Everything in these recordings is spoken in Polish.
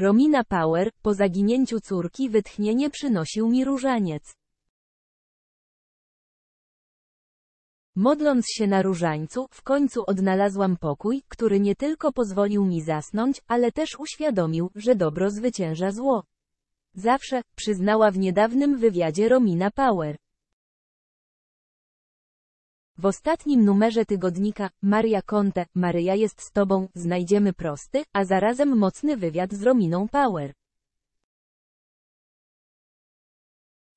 Romina Power, po zaginięciu córki wytchnienie przynosił mi różaniec. Modląc się na różańcu, w końcu odnalazłam pokój, który nie tylko pozwolił mi zasnąć, ale też uświadomił, że dobro zwycięża zło. Zawsze, przyznała w niedawnym wywiadzie Romina Power. W ostatnim numerze tygodnika Maria Conte, Maryja jest z Tobą, znajdziemy prosty, a zarazem mocny wywiad z Rominą Power.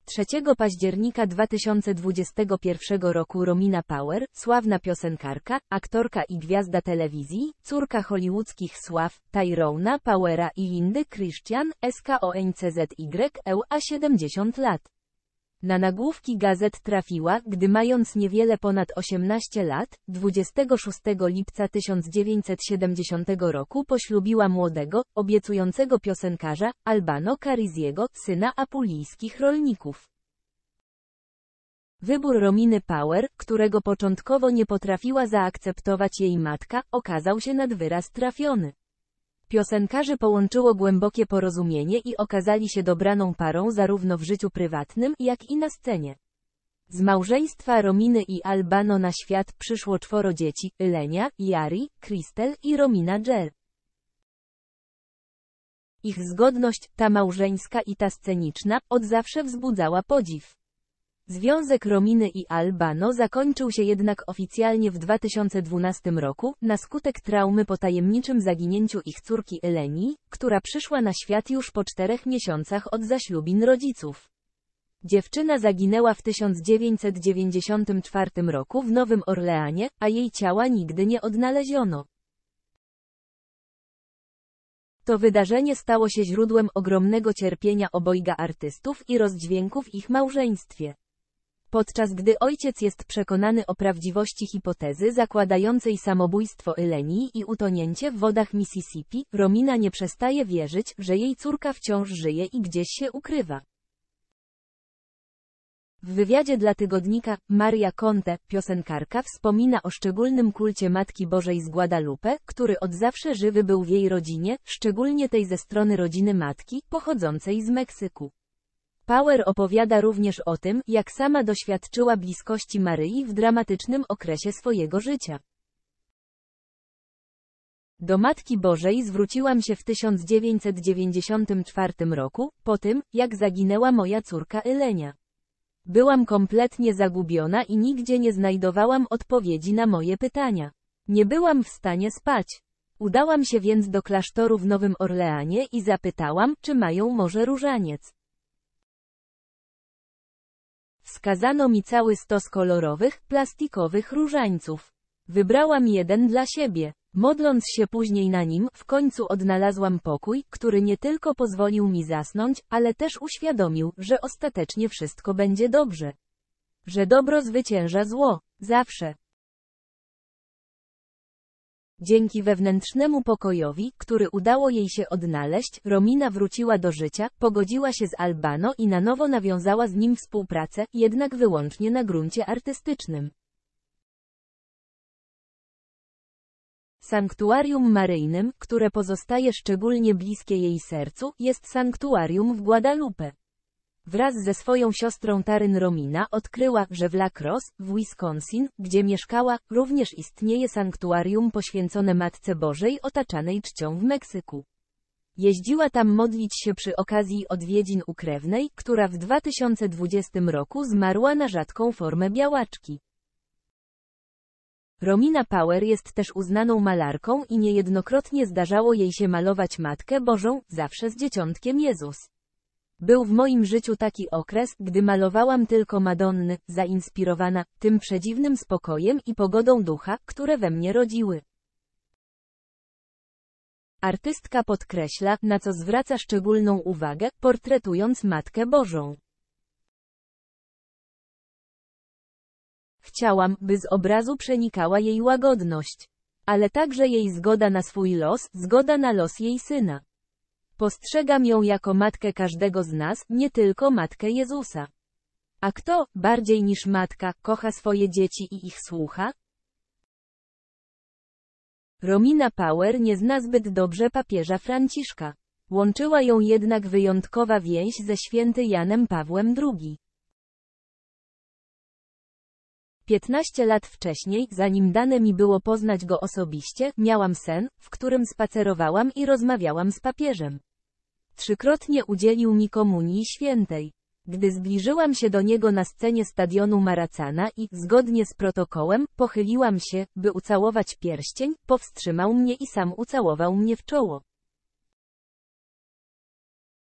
3 października 2021 roku Romina Power, sławna piosenkarka, aktorka i gwiazda telewizji, córka hollywoodzkich sław, Tyrona Powera i Lindy Christian, SKONCZYEUA 70 lat. Na nagłówki gazet trafiła, gdy mając niewiele ponad 18 lat, 26 lipca 1970 roku poślubiła młodego, obiecującego piosenkarza, Albano Cariziego, syna apulijskich rolników. Wybór Rominy Power, którego początkowo nie potrafiła zaakceptować jej matka, okazał się nad wyraz trafiony. Piosenkarzy połączyło głębokie porozumienie i okazali się dobraną parą zarówno w życiu prywatnym, jak i na scenie. Z małżeństwa Rominy i Albano na świat przyszło czworo dzieci, Lenia, Jari, Kristel i Romina Jer. Ich zgodność, ta małżeńska i ta sceniczna, od zawsze wzbudzała podziw. Związek Rominy i Albano zakończył się jednak oficjalnie w 2012 roku, na skutek traumy po tajemniczym zaginięciu ich córki Eleni, która przyszła na świat już po czterech miesiącach od zaślubin rodziców. Dziewczyna zaginęła w 1994 roku w Nowym Orleanie, a jej ciała nigdy nie odnaleziono. To wydarzenie stało się źródłem ogromnego cierpienia obojga artystów i rozdźwięków ich małżeństwie. Podczas gdy ojciec jest przekonany o prawdziwości hipotezy zakładającej samobójstwo Eleni i utonięcie w wodach Mississippi, Romina nie przestaje wierzyć, że jej córka wciąż żyje i gdzieś się ukrywa. W wywiadzie dla tygodnika Maria Conte, piosenkarka, wspomina o szczególnym kulcie Matki Bożej z Guadalupe, który od zawsze żywy był w jej rodzinie, szczególnie tej ze strony rodziny matki, pochodzącej z Meksyku. Power opowiada również o tym, jak sama doświadczyła bliskości Maryi w dramatycznym okresie swojego życia. Do Matki Bożej zwróciłam się w 1994 roku, po tym, jak zaginęła moja córka Elenia. Byłam kompletnie zagubiona i nigdzie nie znajdowałam odpowiedzi na moje pytania. Nie byłam w stanie spać. Udałam się więc do klasztoru w Nowym Orleanie i zapytałam, czy mają może różaniec. Wskazano mi cały stos kolorowych, plastikowych różańców. Wybrałam jeden dla siebie. Modląc się później na nim, w końcu odnalazłam pokój, który nie tylko pozwolił mi zasnąć, ale też uświadomił, że ostatecznie wszystko będzie dobrze. Że dobro zwycięża zło. Zawsze. Dzięki wewnętrznemu pokojowi, który udało jej się odnaleźć, Romina wróciła do życia, pogodziła się z Albano i na nowo nawiązała z nim współpracę, jednak wyłącznie na gruncie artystycznym. Sanktuarium maryjnym, które pozostaje szczególnie bliskie jej sercu, jest sanktuarium w Guadalupe. Wraz ze swoją siostrą Taryn Romina odkryła, że w La Crosse, w Wisconsin, gdzie mieszkała, również istnieje sanktuarium poświęcone Matce Bożej otaczanej czcią w Meksyku. Jeździła tam modlić się przy okazji odwiedzin u krewnej, która w 2020 roku zmarła na rzadką formę białaczki. Romina Power jest też uznaną malarką i niejednokrotnie zdarzało jej się malować Matkę Bożą, zawsze z Dzieciątkiem Jezus. Był w moim życiu taki okres, gdy malowałam tylko Madonny, zainspirowana tym przedziwnym spokojem i pogodą ducha, które we mnie rodziły. Artystka podkreśla, na co zwraca szczególną uwagę, portretując Matkę Bożą. Chciałam, by z obrazu przenikała jej łagodność, ale także jej zgoda na swój los, zgoda na los jej syna. Postrzegam ją jako matkę każdego z nas, nie tylko matkę Jezusa. A kto, bardziej niż matka, kocha swoje dzieci i ich słucha? Romina Power nie zna zbyt dobrze papieża Franciszka. Łączyła ją jednak wyjątkowa więź ze święty Janem Pawłem II. 15 lat wcześniej, zanim dane mi było poznać go osobiście, miałam sen, w którym spacerowałam i rozmawiałam z papieżem. Trzykrotnie udzielił mi komunii świętej. Gdy zbliżyłam się do niego na scenie stadionu Maracana i, zgodnie z protokołem, pochyliłam się, by ucałować pierścień, powstrzymał mnie i sam ucałował mnie w czoło.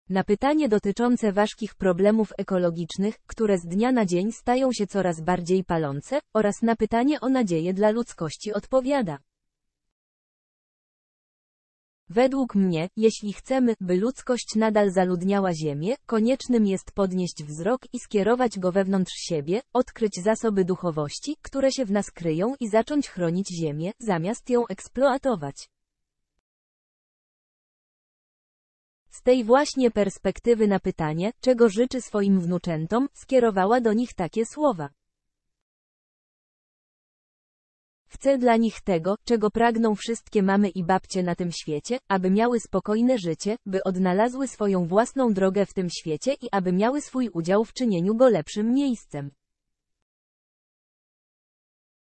Na pytanie dotyczące ważkich problemów ekologicznych, które z dnia na dzień stają się coraz bardziej palące, oraz na pytanie o nadzieję dla ludzkości odpowiada. Według mnie, jeśli chcemy, by ludzkość nadal zaludniała Ziemię, koniecznym jest podnieść wzrok i skierować go wewnątrz siebie, odkryć zasoby duchowości, które się w nas kryją i zacząć chronić Ziemię, zamiast ją eksploatować. Z tej właśnie perspektywy na pytanie, czego życzy swoim wnuczętom, skierowała do nich takie słowa. Chcę dla nich tego, czego pragną wszystkie mamy i babcie na tym świecie, aby miały spokojne życie, by odnalazły swoją własną drogę w tym świecie i aby miały swój udział w czynieniu go lepszym miejscem.